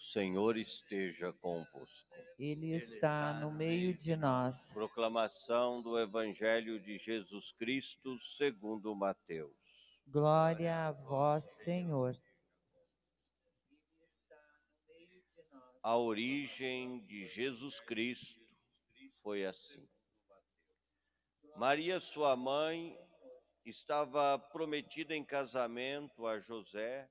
O Senhor esteja convosco. Ele está no meio de nós. Proclamação do Evangelho de Jesus Cristo segundo Mateus. Glória a vós, Senhor. A origem de Jesus Cristo foi assim. Maria, sua mãe, estava prometida em casamento a José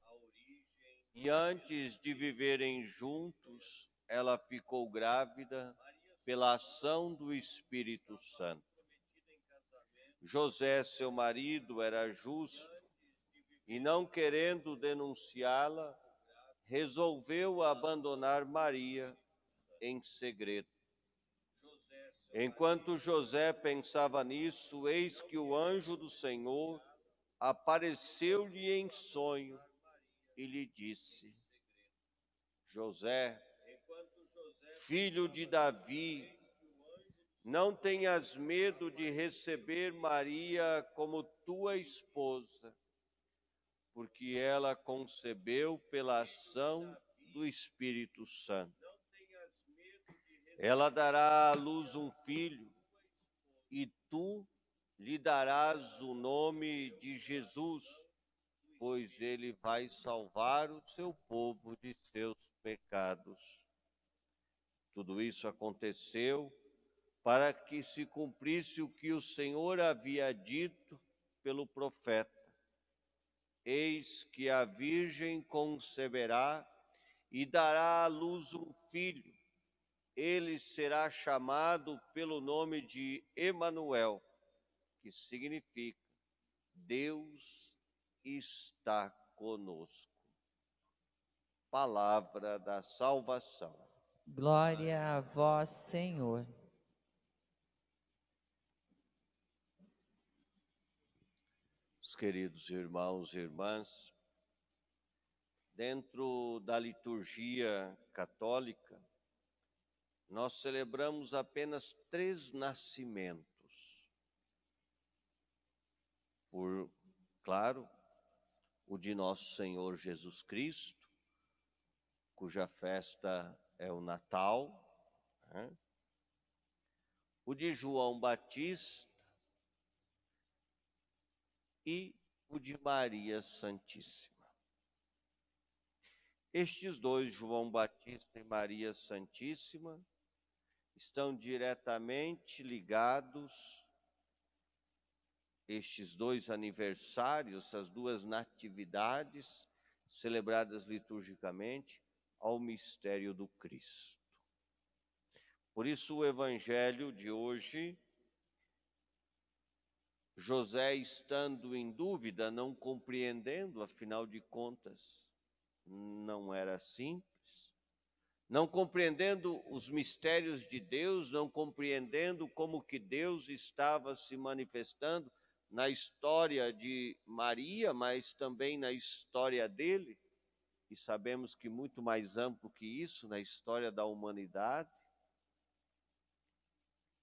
e antes de viverem juntos, ela ficou grávida pela ação do Espírito Santo. José, seu marido, era justo e, não querendo denunciá-la, resolveu abandonar Maria em segredo. Enquanto José pensava nisso, eis que o anjo do Senhor apareceu-lhe em sonho e lhe disse: José, filho de Davi, não tenhas medo de receber Maria como tua esposa, porque ela concebeu pela ação do Espírito Santo. Ela dará à luz um filho, e tu lhe darás o nome de Jesus pois ele vai salvar o seu povo de seus pecados. Tudo isso aconteceu para que se cumprisse o que o Senhor havia dito pelo profeta. Eis que a Virgem conceberá e dará à luz um filho. Ele será chamado pelo nome de Emanuel, que significa Deus está conosco. Palavra da salvação. Glória a vós, Senhor. Os queridos irmãos e irmãs, dentro da liturgia católica, nós celebramos apenas três nascimentos. Por, claro, o de nosso Senhor Jesus Cristo, cuja festa é o Natal, né? o de João Batista e o de Maria Santíssima. Estes dois, João Batista e Maria Santíssima, estão diretamente ligados estes dois aniversários, essas duas natividades celebradas liturgicamente ao mistério do Cristo. Por isso, o Evangelho de hoje, José estando em dúvida, não compreendendo, afinal de contas, não era simples, não compreendendo os mistérios de Deus, não compreendendo como que Deus estava se manifestando na história de Maria, mas também na história dele, e sabemos que muito mais amplo que isso, na história da humanidade.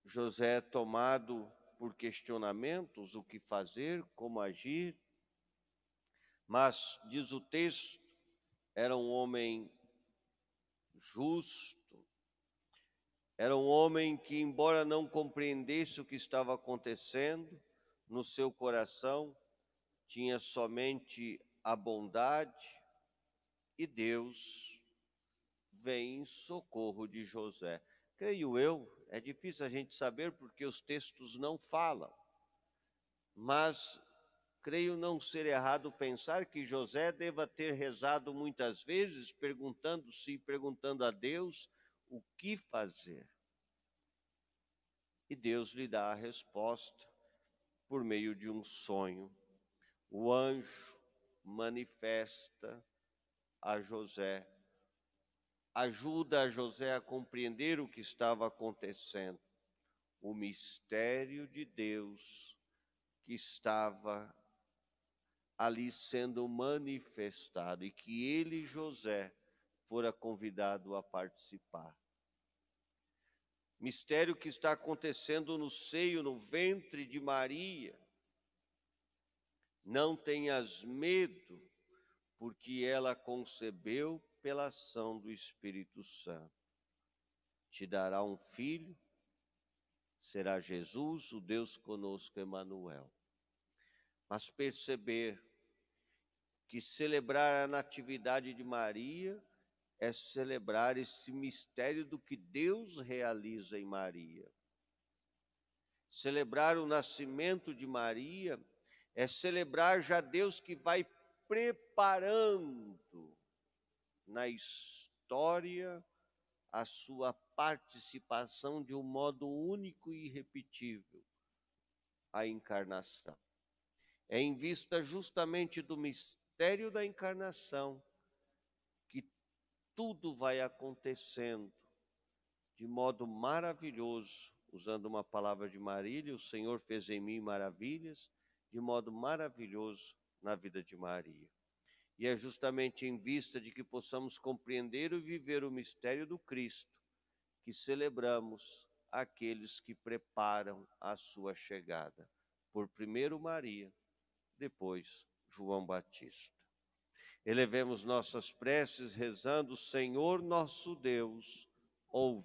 José é tomado por questionamentos: o que fazer, como agir. Mas, diz o texto, era um homem justo, era um homem que, embora não compreendesse o que estava acontecendo, no seu coração tinha somente a bondade e Deus vem em socorro de José. Creio eu, é difícil a gente saber porque os textos não falam, mas creio não ser errado pensar que José deva ter rezado muitas vezes, perguntando-se, perguntando a Deus o que fazer. E Deus lhe dá a resposta por meio de um sonho. O anjo manifesta a José, ajuda a José a compreender o que estava acontecendo, o mistério de Deus que estava ali sendo manifestado e que ele, José, fora convidado a participar mistério que está acontecendo no seio, no ventre de Maria. Não tenhas medo, porque ela concebeu pela ação do Espírito Santo. Te dará um filho, será Jesus, o Deus conosco, Emanuel. Mas perceber que celebrar a natividade de Maria é celebrar esse mistério do que Deus realiza em Maria. Celebrar o nascimento de Maria é celebrar já Deus que vai preparando na história a sua participação de um modo único e irrepetível a encarnação. É em vista justamente do mistério da encarnação tudo vai acontecendo de modo maravilhoso. Usando uma palavra de Marília, o Senhor fez em mim maravilhas, de modo maravilhoso na vida de Maria. E é justamente em vista de que possamos compreender e viver o mistério do Cristo que celebramos aqueles que preparam a sua chegada. Por primeiro Maria, depois João Batista. Elevemos nossas preces rezando, Senhor nosso Deus, ouve.